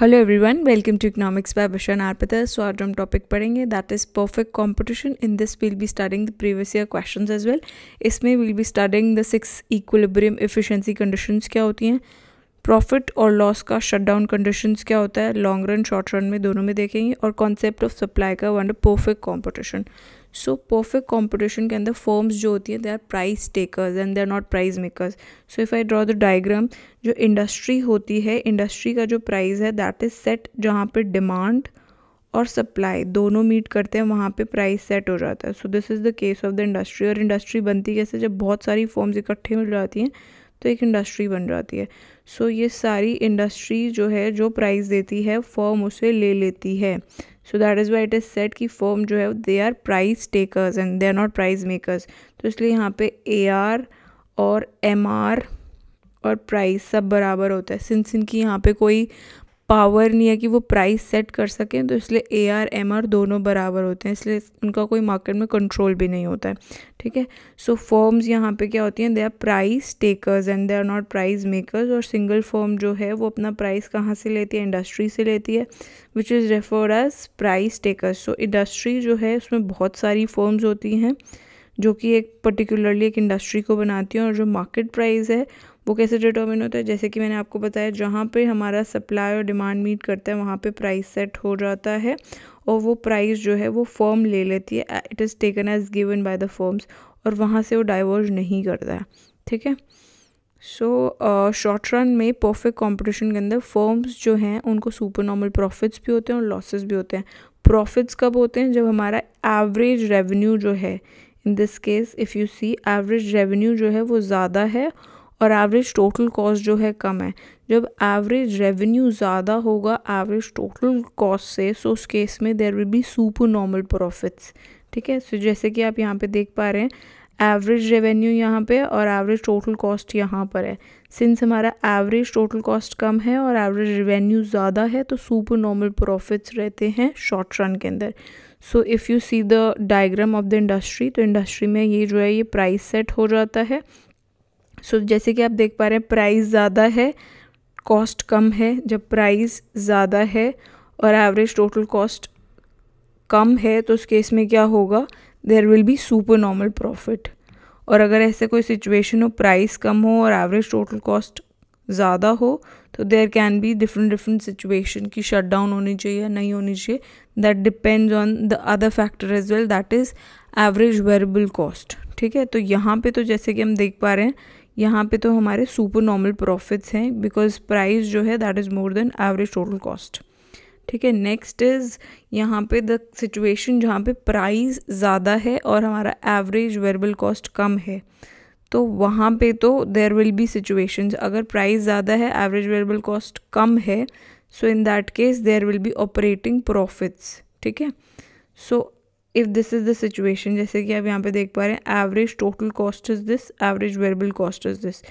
hello everyone welcome to economics by बशन आरपता so आज हम टॉपिक पढ़ेंगे that is perfect competition in this will be starting the previous year questions as well इसमें will be starting the six equilibrium efficiency conditions क्या होती हैं profit और लॉस का शटडाउन कंडीशंस क्या होता है लॉन्ग रन शॉर्ट रन में दोनों में देखेंगे और कॉन्सेप्ट ऑफ सप्लाई का one perfect competition so perfect competition के अंदर फर्म्स जो होती हैं they are price takers and they are not price makers so if I draw the diagram जो इंडस्ट्री होती है इंडस्ट्री का जो प्राइस है दैट इज़ सेट जहाँ पे डिमांड और सप्लाई दोनों मीट करते हैं वहाँ पे प्राइस सेट हो जाता है so this is the case of the industry और इंडस्ट्री बनती कैसे जब बहुत सारी फॉर्म्स इकट्ठे मिल जाती हैं तो एक इंडस्ट्री बन जाती है सो so, ये सारी इंडस्ट्री जो है जो प्राइस देती है फॉर्म उसे ले लेती है so that is why it is set कि फर्म जो है they are price takers and they are not price makers तो इसलिए यहाँ पे ए आर और एम आर और प्राइस सब बराबर होता है सिंस इनकी यहाँ पे कोई पावर नहीं है कि वो प्राइस सेट कर सकें तो इसलिए ए आर एम आर दोनों बराबर होते हैं इसलिए उनका कोई मार्केट में कंट्रोल भी नहीं होता है ठीक है सो फॉर्म्स यहाँ पे क्या होती हैं they are price takers and they are not price makers और सिंगल फॉर्म जो है वो अपना प्राइस कहाँ से लेती है इंडस्ट्री से लेती है which is referred as price takers so industry जो है उसमें बहुत सारी फॉर्म्स होती हैं जो कि एक पर्टिकुलरली एक इंडस्ट्री को बनाती हैं और जो मार्केट प्राइस है वो कैसे डिटर्मिन होता है जैसे कि मैंने आपको बताया जहाँ पे हमारा सप्लाई और डिमांड मीट करता है वहाँ पे प्राइस सेट हो जाता है और वो प्राइस जो है वो फॉर्म ले लेती है it is taken as given by the firms और वहाँ से वो डाइवर्ज नहीं करता है ठीक है सो शॉर्ट रन में परफेक्ट कॉम्पिटिशन के अंदर फॉर्म्स जो हैं उनको सुपर नॉर्मल प्रॉफिट्स भी होते हैं और लॉसेस भी होते हैं प्रॉफिट्स कब होते हैं जब हमारा एवरेज रेवेन्यू जो है in this case if you see average revenue जो है वो ज़्यादा है और एवरेज टोटल कॉस्ट जो है कम है जब एवरेज रेवेन्यू ज़्यादा होगा एवरेज टोटल कॉस्ट से सो उस केस में there will be super normal profits ठीक है सो जैसे कि आप यहाँ पे देख पा रहे हैं एवरेज रेवेन्यू यहाँ पे और एवरेज टोटल कॉस्ट यहाँ पर है सिंस हमारा एवरेज टोटल कॉस्ट कम है और एवरेज रेवेन्यू ज़्यादा है तो सुपर नॉर्मल प्रॉफिट्स रहते हैं शॉर्ट रन के अंदर so if you see the diagram of the industry तो इंडस्ट्री में ये जो है ये प्राइस सेट हो जाता है सो so, जैसे कि आप देख पा रहे हैं प्राइस ज़्यादा है कॉस्ट कम है जब प्राइस ज़्यादा है और एवरेज टोटल कॉस्ट कम है तो उस केस में क्या होगा there will be super normal profit और अगर ऐसे कोई सिचुएशन हो प्राइस कम हो और एवरेज टोटल कॉस्ट ज़्यादा हो तो there can be different different situation की शट डाउन होनी चाहिए या नहीं होनी चाहिए that depends on the other factor as well that is average variable cost ठीक है तो यहाँ पे तो जैसे कि हम देख पा रहे हैं यहाँ पे तो हमारे सुपर नॉर्मल प्रॉफिट्स हैं बिकॉज प्राइस जो है that is more than average total cost ठीक है नेक्स्ट इज़ यहाँ पे द सिचुएशन जहाँ पे प्राइस ज़्यादा है और हमारा एवरेज वेरेबल कॉस्ट कम है तो वहाँ पे तो देर विल बी सिचुएशंस अगर प्राइस ज़्यादा है एवरेज वेरेबल कॉस्ट कम है so in that case there will be operating profits ठीक है so if this is the situation जैसे कि आप यहाँ पे देख पा रहे हैं average total cost is this average variable cost is this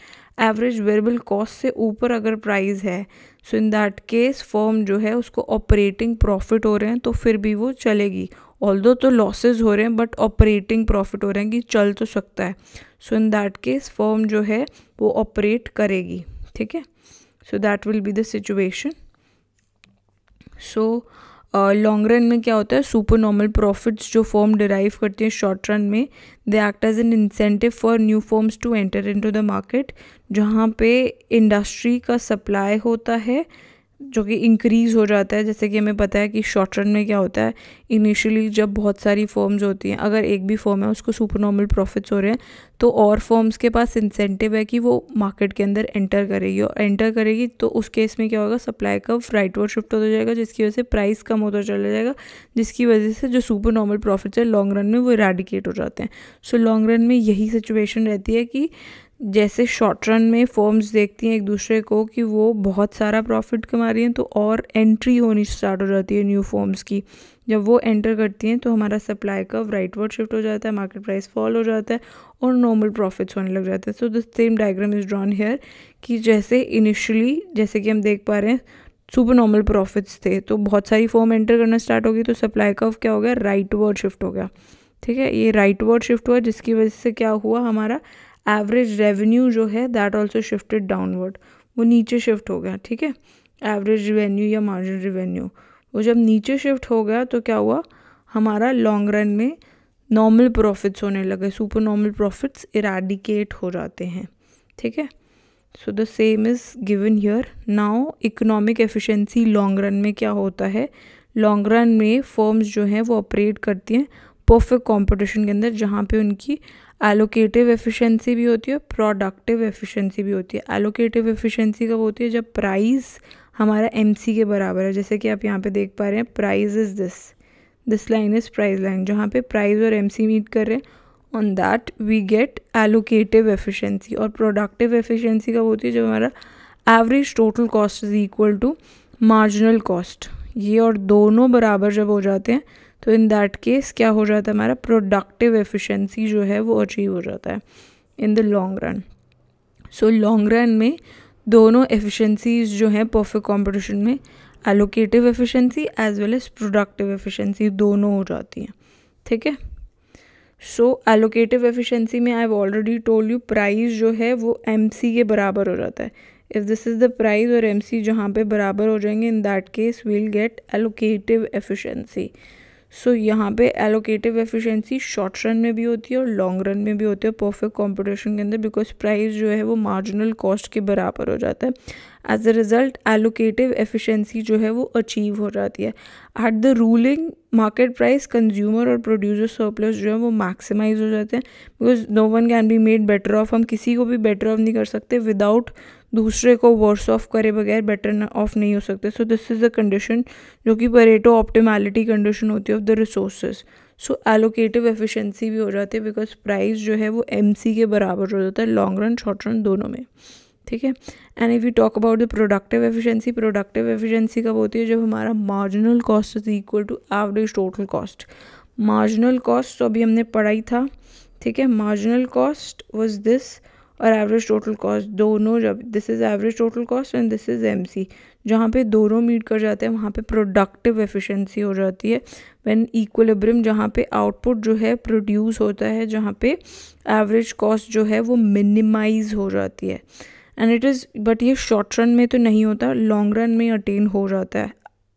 average variable cost से ऊपर अगर प्राइस है so in that case firm जो है उसको ऑपरेटिंग प्रॉफिट हो रहे हैं तो फिर भी वो चलेगी ऑल दो तो लॉसेज हो रहे हैं बट ऑपरेटिंग प्रॉफिट हो रहे हैं कि चल तो सकता है so in that case firm जो है वो ऑपरेट करेगी ठीक है so that will be the situation so long run में क्या होता है सुपर नॉर्मल प्रॉफिट्स जो फॉर्म डिराइव करती हैं शॉर्ट रन में they act as an incentive for new firms to enter into the market जहाँ पे इंडस्ट्री का सप्लाई होता है जो कि इंक्रीज़ हो जाता है जैसे कि हमें पता है कि शॉर्ट रन में क्या होता है इनिशियली जब बहुत सारी फॉर्म्स होती हैं अगर एक भी फॉर्म है उसको सुपर नॉर्मल प्रॉफिट्स हो रहे हैं तो और फॉर्म्स के पास इंसेंटिव है कि वो मार्केट के अंदर एंटर करेगी और एंटर करेगी तो उस केस में क्या होगा सप्लाई का फ्राइट वर्ड शिफ्ट होता जाएगा जिसकी वजह से प्राइस कम होता चला जाएगा जिसकी वजह से जो सुपर नॉर्मल प्रॉफिट्स है लॉन्ग रन में वो इराडिकेट हो जाते हैं सो लॉन्ग रन में यही सिचुएशन रहती है कि जैसे शॉर्ट रन में फॉर्म्स देखती हैं एक दूसरे को कि वो बहुत सारा प्रॉफिट कमा रही हैं तो और एंट्री होनी स्टार्ट हो जाती है न्यू फॉर्म्स की जब वो एंटर करती हैं तो हमारा सप्लाई राइट राइटवर्ड शिफ्ट हो जाता है मार्केट प्राइस फॉल हो जाता है और नॉर्मल प्रॉफिट्स होने लग जाते हैं so the same diagram is drawn here कि जैसे इनिशियली जैसे कि हम देख पा रहे हैं सुपर नॉर्मल प्रॉफिट्स थे तो बहुत सारी फॉर्म एंटर करना स्टार्ट होगी तो सप्लाई कव क्या हो गया राइट वर्ड शिफ्ट हो गया ठीक है ये राइट वर्ड शिफ्ट हुआ जिसकी वजह से क्या हुआ हमारा एवरेज रेवेन्यू जो है दैट ऑल्सो शिफ्टेड डाउनवर्ड वो नीचे शिफ्ट हो गया ठीक है एवरेज रिवेन्यू या मार्जिन रिवेन्यू वो जब नीचे शिफ्ट हो गया तो क्या हुआ हमारा लॉन्ग रन में नॉर्मल प्रॉफिट्स होने लगे सुपर नॉर्मल प्रॉफिट्स इराडिकेट हो जाते हैं ठीक है so the same is given here now economic efficiency long run में क्या होता है लॉन्ग रन में फर्म्स जो हैं वो ऑपरेट करती हैं परफेक्ट कंपटीशन के अंदर जहाँ पे उनकी एलोकेटिव एफिशिएंसी भी होती है प्रोडक्टिव एफिशिएंसी भी होती है एलोकेटिव एफिशिएंसी कब होती है जब प्राइस हमारा एम के बराबर है जैसे कि आप यहाँ पे देख पा रहे हैं price is this this line is price line जहाँ पे प्राइस और एम मीट कर रहे हैं on that we get allocative efficiency और प्रोडक्टिव एफिशिएंसी कब होती है जब हमारा average total cost is equal to marginal cost ये और दोनों बराबर जब हो जाते हैं तो इन दैट केस क्या हो जाता है हमारा प्रोडक्टिव एफिशिएंसी जो है वो अचीव हो जाता है in the long run so long run में दोनों एफिशिएंसीज जो हैं परफेक्ट कंपटीशन में allocative efficiency as well as productive efficiency दोनों हो जाती हैं ठीक है सो एलोकेटिव एफिशिएंसी में I have already told you price जो है वो एम सी के बराबर हो जाता है if this is the price और एम सी जहाँ पर बराबर हो जाएंगे in that case we'll get allocative efficiency so so, यहाँ पे एलोकेटिव एफिशिएंसी शॉर्ट रन में भी होती है और लॉन्ग रन में भी होती है परफेक्ट कंपटीशन के अंदर बिकॉज प्राइस जो है वो मार्जिनल कॉस्ट के बराबर हो जाता है as a result allocative efficiency जो है वो अचीव हो जाती है at the ruling market price consumer और प्रोड्यूसर सरप्लस जो है वो मैक्सिमाइज हो जाते हैं because no one can be made better off हम किसी को भी बेटर ऑफ नहीं कर सकते विदाउट दूसरे को वर्स ऑफ करे बगैर बेटर ऑफ नहीं हो सकते so this is a condition जो कि परेटो ऑप्टिमैलिटी कंडीशन होती है of the resources so allocative efficiency भी हो जाती है बिकॉज प्राइस जो है वो एम के बराबर हो जाता है लॉन्ग रन शॉर्ट रन दोनों में ठीक है and if you talk about the productive efficiency productive efficiency कब होती है जब हमारा marginal cost is equal to average total cost marginal cost तो अभी हमने पढ़ाई था ठीक है मार्जिनल कॉस्ट वॉज दिस और एवरेज टोटल कॉस्ट दोनों जब this is average total cost and this is M C जहाँ पर दोनों मीट कर जाते हैं वहाँ पर प्रोडक्टिव एफिशेंसी हो जाती है वैन इक्वलिब्रियम जहाँ पर आउटपुट जो है प्रोड्यूस होता है जहाँ पर एवरेज कॉस्ट जो है वो मिनिमाइज हो जाती है एंड इट इज़ बट ये शॉर्ट रन में तो नहीं होता लॉन्ग रन में अटेन हो जाता है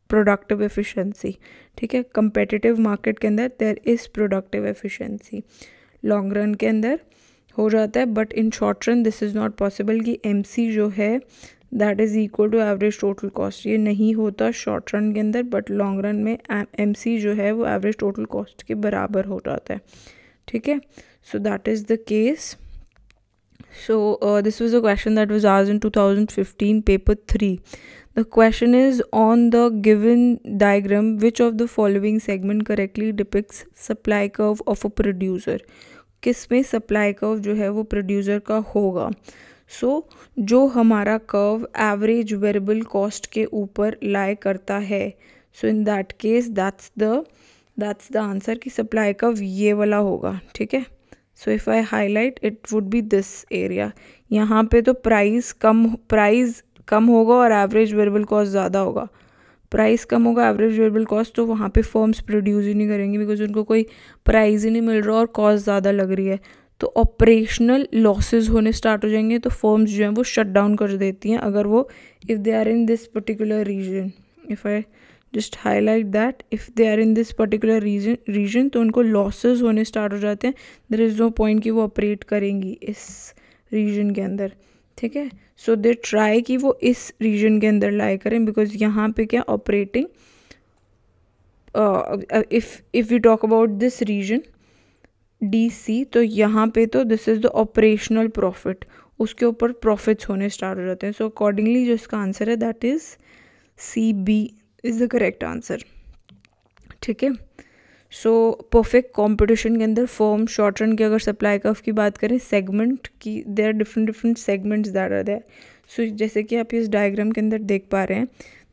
प्रोडक्टिव एफिशिएंसी ठीक है कंपेटिटिव मार्केट के अंदर there is productive efficiency long run के अंदर हो जाता है but in short run this is not possible कि एम जो है that is equal to average total cost ये नहीं होता शॉर्ट रन के अंदर बट लॉन्ग रन में एम जो है वो एवरेज टोटल कॉस्ट के बराबर हो जाता है ठीक है so that is the case so this was a question that was आज in two thousand fifteen paper three the question is on the given diagram which of the following segment correctly depicts supply curve of a producer किस में supply curve जो है वो producer का होगा सो so, जो हमारा कर्व एवरेज वेरेबल कॉस्ट के ऊपर लाए करता है so in that case that's the that's the answer कि सप्लाई कर्व ये वाला होगा ठीक है so if I highlight it would be this area यहाँ पे तो प्राइस कम प्राइस कम होगा और एवरेज वेरेबल कॉस्ट ज़्यादा होगा प्राइस कम होगा एवरेज वेबल कॉस्ट तो वहाँ पे फर्म्स प्रोड्यूस ही नहीं करेंगी बिकॉज उनको कोई प्राइस ही नहीं मिल रहा और कॉस्ट ज़्यादा लग रही है तो ऑपरेशनल लॉसेज होने स्टार्ट हो जाएंगे तो फर्म्स जो हैं वो शट डाउन कर देती हैं अगर वो if they are in this particular region if I just highlight that if they are in this particular region region तो उनको लॉसेज होने स्टार्ट हो जाते हैं दर इज़ नो पॉइंट कि वो ऑपरेट करेंगी इस रीजन के अंदर ठीक है सो दे ट्राई कि वो इस रीजन के अंदर लाई करें बिकॉज यहाँ पे क्या operating if if you talk about this region D C तो यहाँ पे तो this is the operational profit उसके ऊपर प्रॉफिट्स होने स्टार्ट हो जाते हैं सो अकॉर्डिंगली जो इसका आंसर है that is C B is the correct answer ठीक है सो परफेक्ट कॉम्पिटिशन के अंदर फॉर्म शॉर्ट रन की अगर सप्लाई कर्फ की बात करें सेगमेंट की there are different different segments there are there so जैसे कि आप इस डायग्राम के अंदर देख पा रहे हैं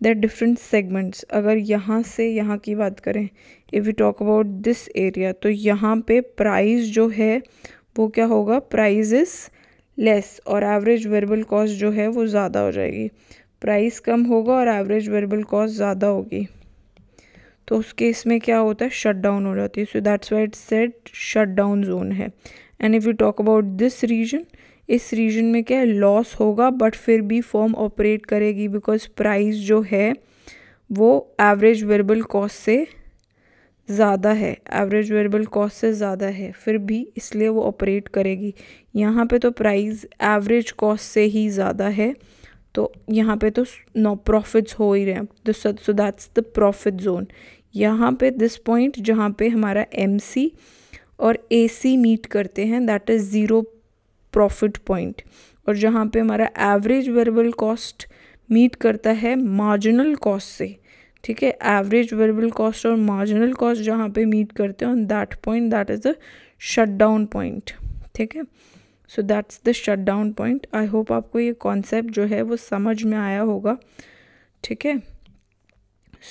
देर डिफरेंट सेगमेंट्स अगर यहाँ से यहाँ की बात करें if you talk about this area तो यहाँ पे प्राइस जो है वो क्या होगा प्राइज इज़ लेस और एवरेज वेरेबल कॉस्ट जो है वो ज़्यादा हो जाएगी प्राइस कम होगा और एवरेज वेरेबल कॉस्ट ज़्यादा होगी तो उस केस में क्या होता है शट डाउन हो जाती है सो दैट्स वाई सेट शट डाउन जोन है and if you talk about this region इस रीजन में क्या है लॉस होगा बट फिर भी फॉर्म ऑपरेट करेगी बिकॉज प्राइस जो है वो एवरेज वेरेबल कॉस्ट से ज़्यादा है एवरेज वेरेबल कॉस्ट से ज़्यादा है फिर भी इसलिए वो ऑपरेट करेगी यहाँ पे तो प्राइस एवरेज कॉस्ट से ही ज़्यादा है तो यहाँ पे तो नो प्रॉफिट्स हो ही रहे हैं so that's the profit zone यहाँ पे दिस पॉइंट जहाँ पे हमारा एम सी और ए सी मीट करते हैं that is zero profit point और जहाँ पे हमारा एवरेज वेरेबल कॉस्ट मीट करता है मार्जिनल कॉस्ट से ठीक है एवरेज वेरेबल कॉस्ट और मार्जिनल कॉस्ट जहाँ पे मीट करते हैं on that point that is the shut down point ठीक है so that's the shut down point I hope आपको ये कॉन्सेप्ट जो है वो समझ में आया होगा ठीक है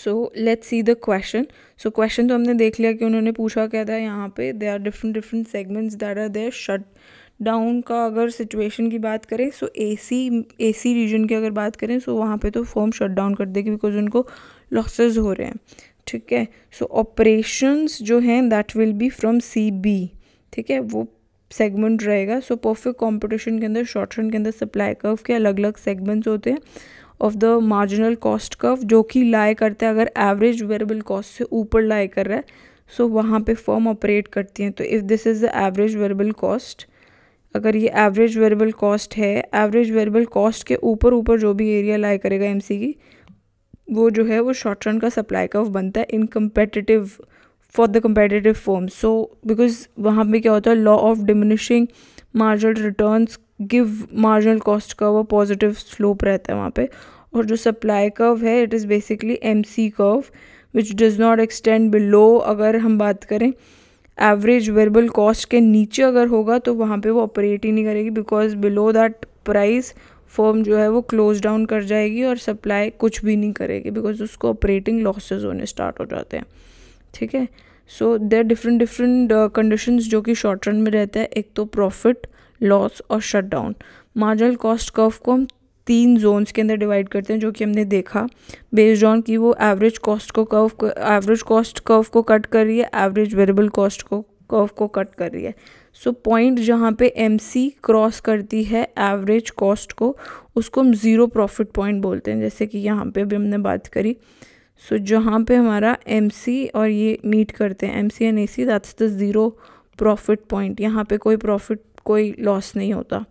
so let's see the question so question तो हमने देख लिया कि उन्होंने पूछा क्या था यहाँ पे they are different different segments that are there shut down का अगर सिचुएशन की बात करें सो ए सी ए सी रीजन की अगर बात करें सो so वहाँ पे तो फॉर्म शट डाउन कर देगी बिकॉज उनको लॉसेज हो रहे हैं ठीक है सो ऑपरेशंस जो हैं that will be from C B ठीक है वो सेगमेंट रहेगा सो परफेक्ट कॉम्पिटिशन के अंदर शॉर्ट रन के अंदर सप्लाई कर्व के अलग अलग सेगमेंट्स होते हैं of the marginal cost curve जो कि लाए करते हैं अगर एवरेज वेरेबल कॉस्ट से ऊपर लाए कर रहा है सो so, वहाँ पे फॉर्म ऑपरेट करती हैं तो if this is the average variable cost अगर ये एवरेज वेरेबल कॉस्ट है एवरेज वेरेबल कॉस्ट के ऊपर ऊपर जो भी एरिया लाई करेगा एम की वो जो है वो शॉर्ट रन का सप्लाई कर्व बनता है in competitive for the competitive firm so because वहाँ पे क्या होता है law of diminishing marginal returns give marginal cost का वो पॉजिटिव स्लोप रहता है वहाँ पे और जो सप्लाई कर्व है it is basically M C curve which does not extend below अगर हम बात करें एवरेज वेरेबल कॉस्ट के नीचे अगर होगा तो वहाँ पे वो ऑपरेट ही नहीं करेगी because below that price firm जो है वो क्लोज डाउन कर जाएगी और सप्लाई कुछ भी नहीं करेगी बिकॉज उसको ऑपरेटिंग लॉसेज होने स्टार्ट हो जाते हैं ठीक है so there different different conditions जो कि शॉर्ट रन में रहता है एक तो प्रॉफिट लॉस और शटडाउन मार्जिनल कॉस्ट कर्व को हम तीन जोन्स के अंदर डिवाइड करते हैं जो कि हमने देखा बेस्ड ऑन कि वो एवरेज कॉस्ट को कर्व एवरेज कॉस्ट कर्व को कट कर रही है एवरेज वेरिएबल कॉस्ट को कर्व को कट कर रही है सो so, पॉइंट जहाँ पे एम सी क्रॉस करती है एवरेज कॉस्ट को उसको हम ज़ीरो प्रॉफिट पॉइंट बोलते हैं जैसे कि यहाँ पे भी हमने बात करी सो so, जहाँ पे हमारा एम सी और ये मीट करते हैं M C and A C that's the zero profit point यहाँ पे कोई प्रॉफिट कोई लॉस नहीं होता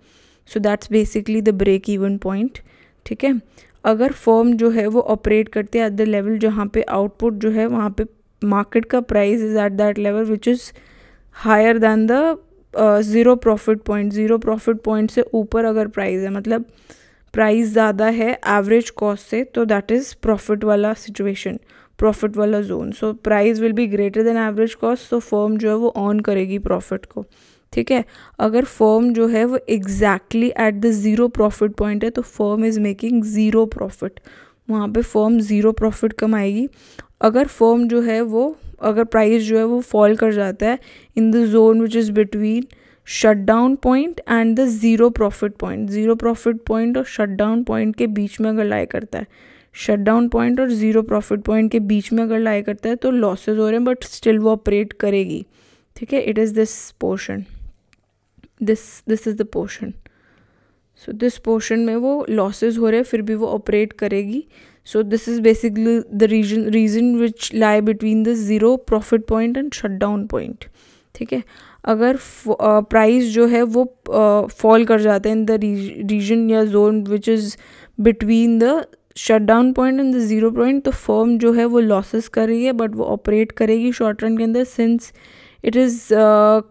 so that's basically the break even point ठीक है अगर फर्म जो है वो ऑपरेट करते हैं एट द लेवल जहाँ पे आउटपुट जो है वहाँ पे मार्केट का price is at that level which is higher than the zero profit point zero profit point से ऊपर अगर प्राइस है मतलब प्राइस ज़्यादा है एवरेज कॉस्ट से तो दैट इज़ प्रॉफिट वाला सिचुएशन प्रॉफिट वाला zone so price will be greater than average cost तो फर्म जो है वो ऑन करेगी प्रॉफिट को ठीक है अगर फर्म जो है वो exactly at the zero profit point है तो firm is making zero profit वहाँ पे फर्म ज़ीरो प्रॉफिट कमाएगी अगर फर्म जो है वो अगर प्राइस जो है वो फॉल कर जाता है in the zone which is between shut down point and the zero profit point zero profit point और शट डाउन पॉइंट के बीच में अगर लाई करता है शट डाउन पॉइंट और ज़ीरो प्रॉफिट पॉइंट के बीच में अगर लाई करता है तो लॉसेज हो रहे हैं बट स्टिल वो ऑपरेट करेगी ठीक है it is this portion this this is the portion so this portion में वो लॉसेज हो रहे हैं फिर भी वो ऑपरेट करेगी so this is basically the region region which lie between the zero profit point and shut down point ठीक है अगर प्राइस जो है वो फॉल कर जाते हैं इन द रीजन या zone which is between the shut down point and the zero point तो फर्म जो है वो लॉसेस कर रही है बट वो ऑपरेट करेगी शॉर्ट रन के अंदर since it is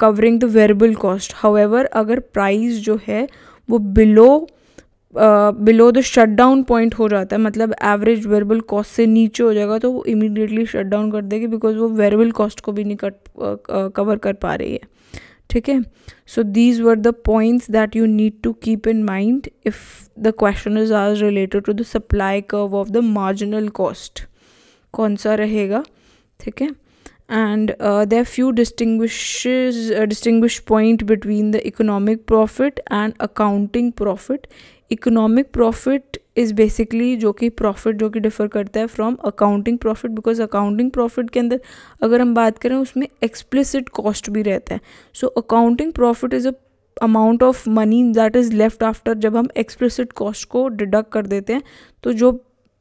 covering the variable cost however अगर प्राइस जो है वो below below the shut down point हो जाता है मतलब एवरेज वेरेबल कॉस्ट से नीचे हो जाएगा तो वो इमीडिएटली शट डाउन कर देगी बिकॉज वो वेरेबल कॉस्ट को भी नहीं कट कवर uh, uh, कर पा रही है ठीक है so these were the points that you need to keep in mind if the question is आज related to the supply curve of the marginal cost कौन सा रहेगा ठीक है and uh, there are few distinguishes uh, distinguish point between the economic profit and accounting profit economic profit is basically जो कि profit जो कि डिफ़र करता है from accounting profit because accounting profit के अंदर अगर हम बात करें उसमें एक्सप्लिसिट कॉस्ट भी रहता है so accounting profit is a amount of money that is left after जब हम एक्सप्लिसिट कॉस्ट को डिडक्ट कर देते हैं तो जो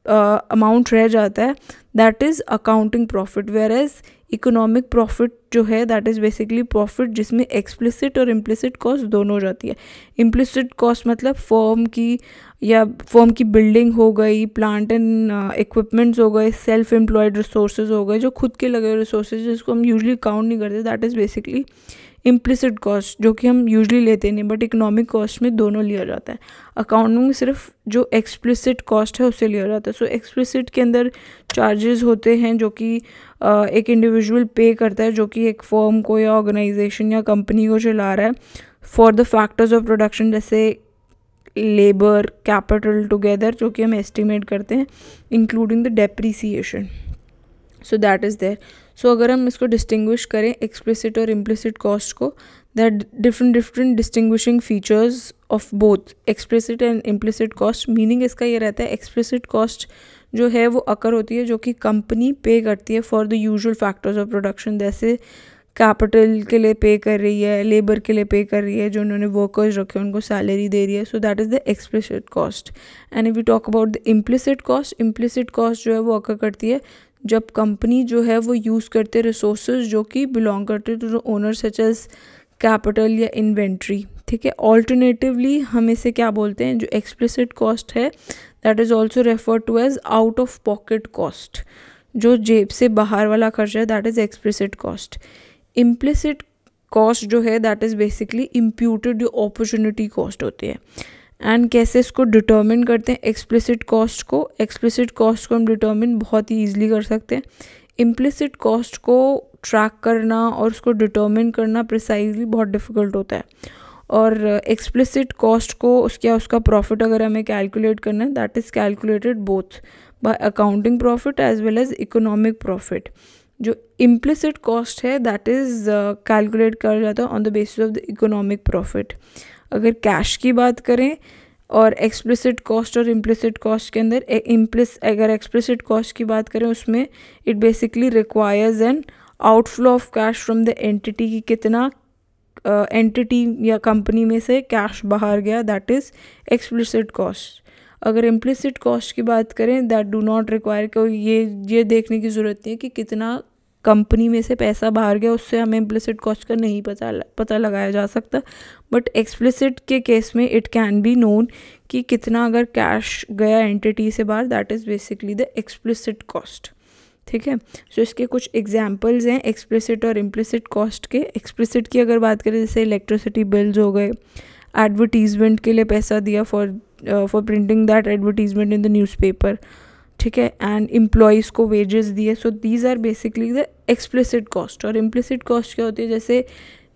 अमाउंट uh, रह जाता है that is accounting profit whereas economic profit जो है दैट इज़ बेसिकली प्रॉफिट जिसमें एक्सप्लिसिट और इम्प्लिसिट कॉस्ट दोनों हो जाती है इम्प्लिसिट कॉस्ट मतलब फॉर्म की या फॉर्म की बिल्डिंग हो गई प्लांट एंड इक्विपमेंट्स हो गए सेल्फ एम्प्लॉयड रिसोर्सेज हो गए जो खुद के लगे हुए रिसोर्सेज जिसको हम यूजली काउंट नहीं करते that is basically implicit cost जो कि हम यूजली लेते नहीं बट इकोनॉमिक कॉस्ट में दोनों लिया जाता है अकाउंटिंग में सिर्फ जो एक्सप्लिसिट कॉस्ट है उसे लिया जाता है सो so, एक्सप्लिसिट के अंदर चार्जेस होते हैं जो कि एक इंडिविजुअल पे करता है जो कि एक फर्म को या ऑर्गेनाइजेशन या कंपनी को चला रहा है for the factors of production जैसे लेबर कैपिटल टुगेदर जो कि हम एस्टिमेट करते हैं including the depreciation so that is there so अगर हम इसको डिस्टिंग्विश करें एक्सप्लिसिट और इम्प्लिसिट कॉस्ट को there different different distinguishing features of both explicit and implicit cost meaning इसका ये रहता है एक्सप्लिसिट कॉस्ट जो है वो अकर होती है जो कि कंपनी पे करती है for the usual factors of production जैसे कैपिटल के लिए पे कर रही है लेबर के लिए पे कर रही है जो उन्होंने वर्कर्स रखे उनको सैलरी दे रही है so that is the explicit cost and if you talk about the implicit cost implicit cost जो है वो अकर करती है जब कंपनी जो है वो यूज़ करते रिसोर्स जो कि बिलोंग करते to owner such as capital या इन्वेंट्री ठीक है ऑल्टरनेटिवली हम इसे क्या बोलते हैं जो एक्सप्लिसिट कॉस्ट है that is also refer to as out of pocket cost जो जेब से बाहर वाला खर्चा है that is explicit cost implicit cost जो है दैट इज़ बेसिकली इम्प्यूटेड जो अपॉर्चुनिटी कॉस्ट होती है एंड कैसे इसको डिटर्मिन करते हैं एक्सप्लिसिट कॉस्ट को एक्सप्लिसिट कॉस्ट को हम डिटर्मिन बहुत ही ईजिली कर सकते हैं इम्प्लिसिट कॉस्ट को ट्रैक करना और उसको डिटर्मिन करना प्रिसाइजली बहुत डिफ़िकल्ट होता है और एक्सप्लिसिट uh, कॉस्ट को उसके उसका प्रॉफिट अगर हमें कैलकुलेट करना है that is calculated both by accounting profit as well as economic profit जो इम्प्लिसिट कॉस्ट है दैट इज़ कैलकुलेट कर जाता है on the basis of the economic profit अगर कैश की बात करें और एक्सप्लिसिट कॉस्ट और इम्प्लिसिट कॉस्ट के अंदर इम्प्लिस अगर एक्सप्लिसिट कॉस्ट की बात करें उसमें it basically requires an outflow of cash from the entity की कितना एंटिटी uh, या कंपनी में से कैश बाहर गया दैट इज़ एक्सप्लिसिट कॉस्ट अगर इम्प्लिसिट कॉस्ट की बात करें दैट डू नॉट रिक्वायर को ये ये देखने की ज़रूरत नहीं है कि कितना कंपनी में से पैसा बाहर गया उससे हमें इम्प्लिसिट कॉस्ट का नहीं पता पता लगाया जा सकता बट एक्सप्लिसिट के केस में इट कैन बी नोन कि कितना अगर कैश गया एंटिटी से बाहर that is basically the explicit cost ठीक है सो इसके कुछ एग्जाम्पल्स हैं एक्सप्लिसिट और इम्प्लिसिट कॉस्ट के एक्सप्लिसिट की अगर बात करें जैसे इलेक्ट्रिसिटी बिल्स हो गए एडवर्टीजमेंट के लिए पैसा दिया for for printing that advertisement in the newspaper ठीक है एंड एम्प्लॉयज़ को वेजेस दिए so these are basically the explicit cost और इम्प्लिसिट कॉस्ट क्या होती है जैसे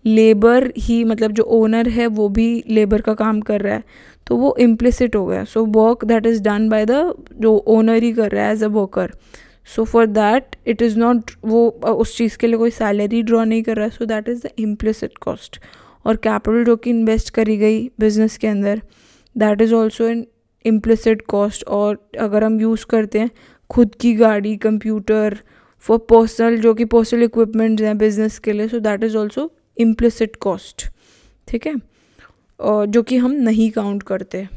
लेबर ही मतलब जो ओनर है वो भी लेबर का काम कर रहा है तो वो इम्प्लिसिट हो गया so work that is done by the जो ओनर ही कर रहा है as a worker so for that it is not वो उस चीज़ के लिए कोई सैलरी ड्रॉ नहीं कर रहा है so that is the implicit cost और कैपिटल जो कि इन्वेस्ट करी गई बिजनेस के अंदर that is also in implicit cost और अगर हम यूज़ करते हैं खुद की गाड़ी कंप्यूटर फॉर पर्सनल जो कि पर्सनल इक्विपमेंट्स हैं बिजनेस के लिए so that is also implicit cost ठीक है और जो कि हम नहीं काउंट करते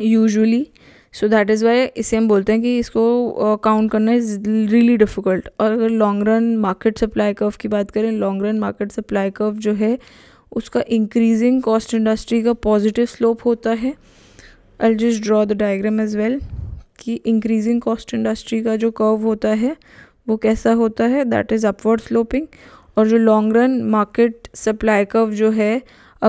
usually so that is why इसे हम बोलते हैं कि इसको काउंट करना इज़ रियली डिफ़िकल्ट और अगर long run market supply curve की बात करें long run market supply curve जो है उसका इंक्रीजिंग कॉस्ट इंडस्ट्री का पॉजिटिव स्लोप होता है I just draw the diagram as well कि इंक्रीजिंग कॉस्ट इंडस्ट्री का जो कर्व होता है वो कैसा होता है दैट इज़ अपवर्ड स्लोपिंग और जो long run market supply curve जो है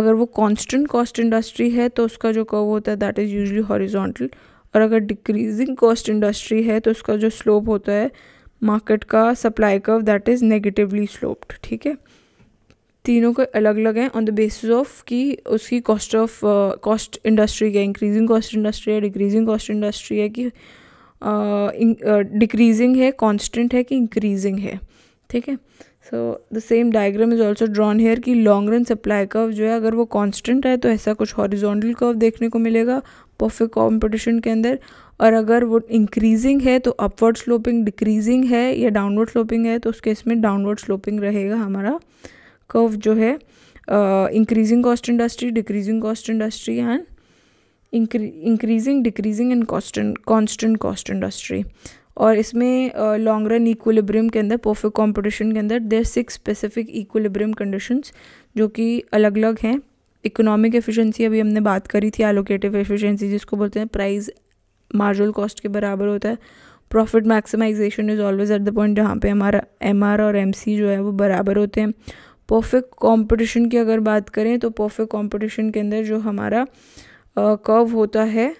अगर वो कांस्टेंट कॉस्ट इंडस्ट्री है तो उसका जो कर्व होता है दैट इज़ यूजली हॉरिजॉन्टल और अगर डिक्रीजिंग कॉस्ट इंडस्ट्री है तो उसका जो स्लोप होता है मार्केट का supply curve that is negatively sloped ठीक है तीनों के अलग अलग हैं ऑन द बेसिस ऑफ कि उसकी कॉस्ट ऑफ कॉस्ट इंडस्ट्री क्या इंक्रीजिंग कॉस्ट इंडस्ट्री है डिक्रीजिंग कॉस्ट इंडस्ट्री है कि डिक्रीजिंग uh, uh, है कांस्टेंट है कि इंक्रीजिंग है ठीक है so the same diagram is also drawn here कि लॉन्ग रन सप्लाई कर्व जो है अगर वो कॉन्स्टेंट है तो ऐसा कुछ हॉरिजॉन्टल कर्व देखने को मिलेगा परफेक्ट कॉम्पिटिशन के अंदर और अगर वो इंक्रीजिंग है तो अपवर्ड स्लोपिंग डिक्रीजिंग है या डाउनवर्ड स्लोपिंग है तो उस केस में डाउनवर्ड स्लोपिंग रहेगा हमारा कर्व जो है increasing cost industry decreasing cost industry and increasing decreasing and constant constant cost industry और इसमें लॉन्ग रन इक्विलिब्रियम के अंदर परफेक्ट कॉम्पिटिशन के अंदर there six specific equilibrium conditions जो कि अलग अलग हैं इकोनॉमिक एफिशिएंसी अभी हमने बात करी थी एलोकेटिव एफिशिएंसी जिसको बोलते हैं प्राइस मार्जिनल कॉस्ट के बराबर होता है profit maximisation is always at the point जहाँ पे हमारा एम और एम जो है वो बराबर होते हैं परफेक्ट कंपटीशन की अगर बात करें तो परफेक्ट कंपटीशन के अंदर जो हमारा कर्व uh, होता है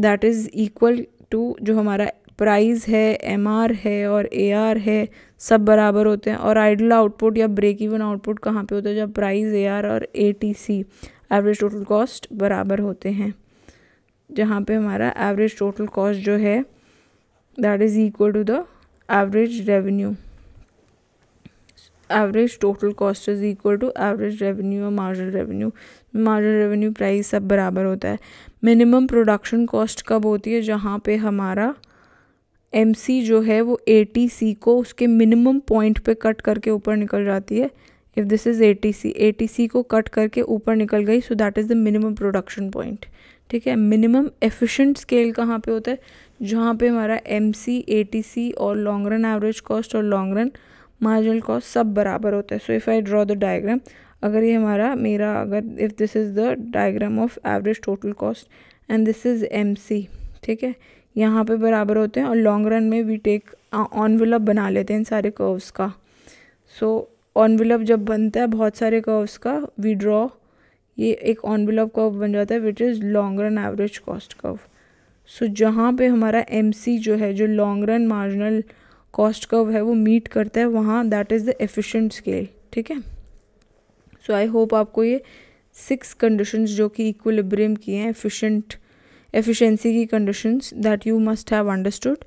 दैट इज़ इक्वल टू जो हमारा प्राइस है एम है और ए है सब बराबर होते हैं और आइडल आउटपुट या ब्रेक इवन आउटपुट कहाँ पे होता है जब प्राइस ए और ए एवरेज टोटल कॉस्ट बराबर होते हैं जहाँ पे हमारा एवरेज टोटल कॉस्ट जो है that is equal to the average revenue average total cost is equal to average revenue और marginal revenue marginal revenue price सब बराबर होता है मिनिमम प्रोडक्शन कॉस्ट कब होती है जहाँ पे हमारा एम जो है वो ए को उसके मिनिमम पॉइंट पे कट करके ऊपर निकल जाती है if this is A T को कट करके ऊपर निकल गई so that is the minimum production point ठीक है मिनिमम एफिशिएंट स्केल कहाँ पे होता है जहाँ पे हमारा एम सी और लॉन्ग रन एवरेज कॉस्ट और लॉन्ग रन मार्जिनल कॉस्ट सब बराबर होता है so if I draw the diagram अगर ये हमारा मेरा अगर if this is the diagram of average total cost and this is M ठीक है यहाँ पे बराबर होते हैं और लॉन्ग रन में वी टेक ऑन विलअप बना लेते हैं इन सारे कर्व्स का सो ऑन विलअप जब बनता है बहुत सारे कर्व्स का वी ड्रॉ ये एक ऑन विलअप कर्व बन जाता है which is long run average cost curve so जहाँ पे हमारा एम जो है जो long run marginal cost curve है वो मीट करता है वहाँ that is the efficient scale ठीक है सो आई होप आपको ये सिक्स कंडीशंस जो कि इक्विलिब्रियम की हैं एफिशिएंट एफिशिएंसी की conditions that you must have understood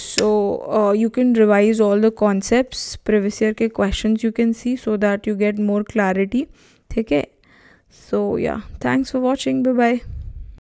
so you can revise all the concept previous के question you can see so that you get more clarity ठीक है सो या thanks for watching bye bye